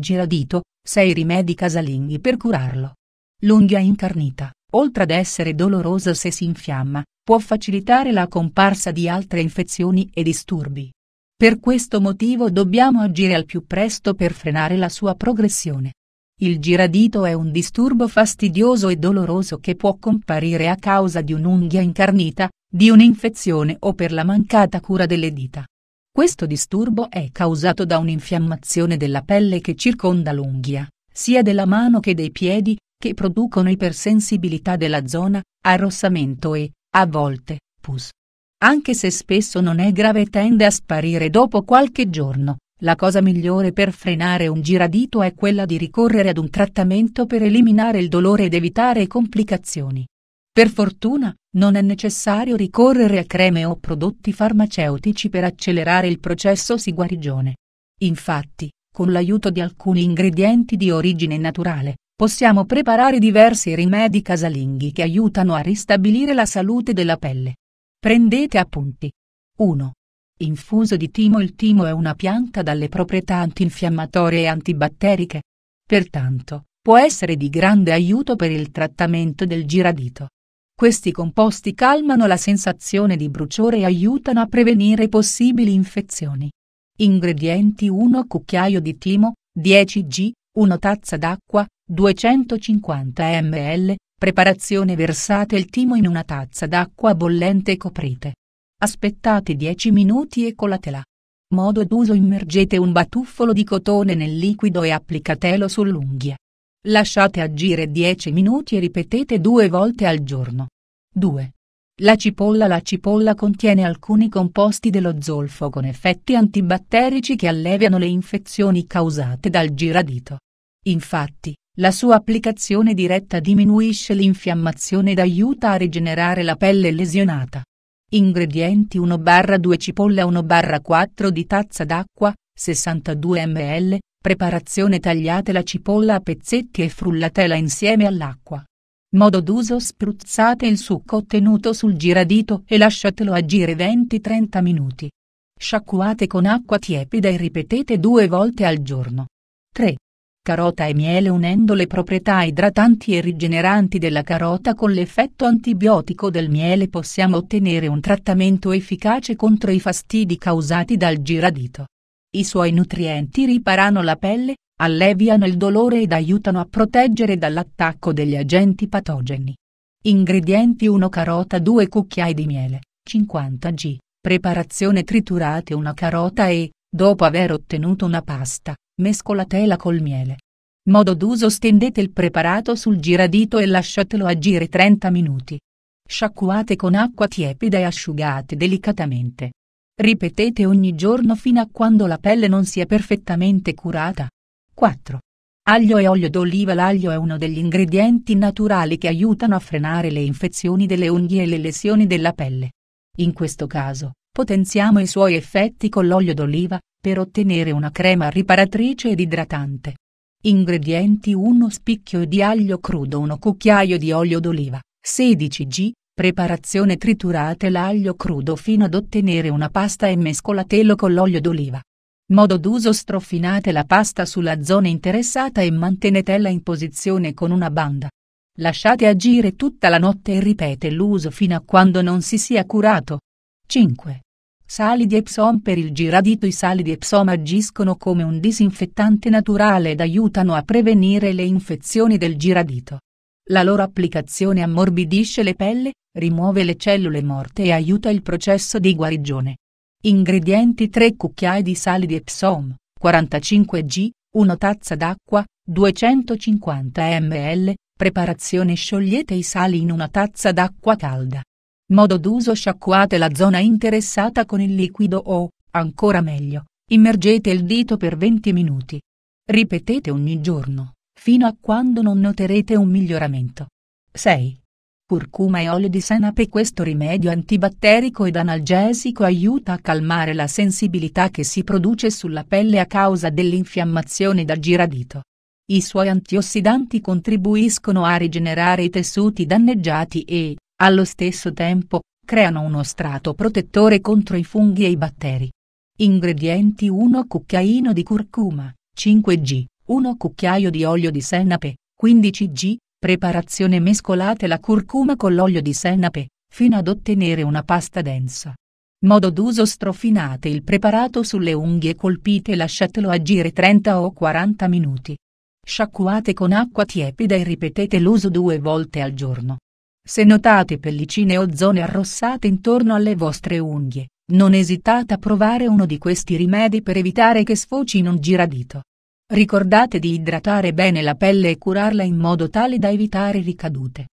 giradito, sei rimedi casalinghi per curarlo. L'unghia incarnita, oltre ad essere dolorosa se si infiamma, può facilitare la comparsa di altre infezioni e disturbi. Per questo motivo dobbiamo agire al più presto per frenare la sua progressione. Il giradito è un disturbo fastidioso e doloroso che può comparire a causa di un'unghia incarnita, di un'infezione o per la mancata cura delle dita. Questo disturbo è causato da un'infiammazione della pelle che circonda l'unghia, sia della mano che dei piedi, che producono ipersensibilità della zona, arrossamento e, a volte, pus. Anche se spesso non è grave e tende a sparire dopo qualche giorno, la cosa migliore per frenare un giradito è quella di ricorrere ad un trattamento per eliminare il dolore ed evitare complicazioni. Per fortuna, non è necessario ricorrere a creme o prodotti farmaceutici per accelerare il processo guarigione. Infatti, con l'aiuto di alcuni ingredienti di origine naturale, possiamo preparare diversi rimedi casalinghi che aiutano a ristabilire la salute della pelle. Prendete appunti. 1. Infuso di timo Il timo è una pianta dalle proprietà antinfiammatorie e antibatteriche. Pertanto, può essere di grande aiuto per il trattamento del giradito. Questi composti calmano la sensazione di bruciore e aiutano a prevenire possibili infezioni. Ingredienti 1 cucchiaio di timo, 10 g, 1 tazza d'acqua, 250 ml, preparazione versate il timo in una tazza d'acqua bollente e coprite. Aspettate 10 minuti e colatela. Modo d'uso immergete un batuffolo di cotone nel liquido e applicatelo sull'unghia. Lasciate agire 10 minuti e ripetete due volte al giorno. 2. La cipolla La cipolla contiene alcuni composti dello zolfo con effetti antibatterici che alleviano le infezioni causate dal giradito. Infatti, la sua applicazione diretta diminuisce l'infiammazione ed aiuta a rigenerare la pelle lesionata. Ingredienti 1-2 cipolla 1-4 di tazza d'acqua, 62 ml, Preparazione tagliate la cipolla a pezzetti e frullatela insieme all'acqua. Modo d'uso spruzzate il succo ottenuto sul giradito e lasciatelo agire 20-30 minuti. Sciacquate con acqua tiepida e ripetete due volte al giorno. 3. Carota e miele unendo le proprietà idratanti e rigeneranti della carota con l'effetto antibiotico del miele possiamo ottenere un trattamento efficace contro i fastidi causati dal giradito. I suoi nutrienti riparano la pelle, alleviano il dolore ed aiutano a proteggere dall'attacco degli agenti patogeni. Ingredienti 1 carota 2 cucchiai di miele, 50 g, preparazione triturate una carota e, dopo aver ottenuto una pasta, mescolatela col miele. Modo d'uso stendete il preparato sul giradito e lasciatelo agire 30 minuti. Sciacquate con acqua tiepida e asciugate delicatamente. Ripetete ogni giorno fino a quando la pelle non si è perfettamente curata. 4. Aglio e olio d'oliva L'aglio è uno degli ingredienti naturali che aiutano a frenare le infezioni delle unghie e le lesioni della pelle. In questo caso, potenziamo i suoi effetti con l'olio d'oliva, per ottenere una crema riparatrice ed idratante. Ingredienti 1 spicchio di aglio crudo 1 cucchiaio di olio d'oliva, 16 g, Preparazione triturate l'aglio crudo fino ad ottenere una pasta e mescolatelo con l'olio d'oliva. Modo d'uso strofinate la pasta sulla zona interessata e mantenetela in posizione con una banda. Lasciate agire tutta la notte e ripete l'uso fino a quando non si sia curato. 5. Sali di Epsom per il giradito I sali di Epsom agiscono come un disinfettante naturale ed aiutano a prevenire le infezioni del giradito. La loro applicazione ammorbidisce le pelle, rimuove le cellule morte e aiuta il processo di guarigione. Ingredienti 3 cucchiai di sali di Epsom, 45 g, 1 tazza d'acqua, 250 ml, preparazione sciogliete i sali in una tazza d'acqua calda. Modo d'uso sciacquate la zona interessata con il liquido o, ancora meglio, immergete il dito per 20 minuti. Ripetete ogni giorno fino a quando non noterete un miglioramento. 6. Curcuma e olio di senape Questo rimedio antibatterico ed analgesico aiuta a calmare la sensibilità che si produce sulla pelle a causa dell'infiammazione da giradito. I suoi antiossidanti contribuiscono a rigenerare i tessuti danneggiati e, allo stesso tempo, creano uno strato protettore contro i funghi e i batteri. Ingredienti 1 Cucchiaino di curcuma, 5 g, 1 cucchiaio di olio di senape, 15 g, preparazione mescolate la curcuma con l'olio di senape, fino ad ottenere una pasta densa. Modo d'uso strofinate il preparato sulle unghie colpite e lasciatelo agire 30 o 40 minuti. Sciacquate con acqua tiepida e ripetete l'uso due volte al giorno. Se notate pellicine o zone arrossate intorno alle vostre unghie, non esitate a provare uno di questi rimedi per evitare che sfoci in un giradito. Ricordate di idratare bene la pelle e curarla in modo tale da evitare ricadute.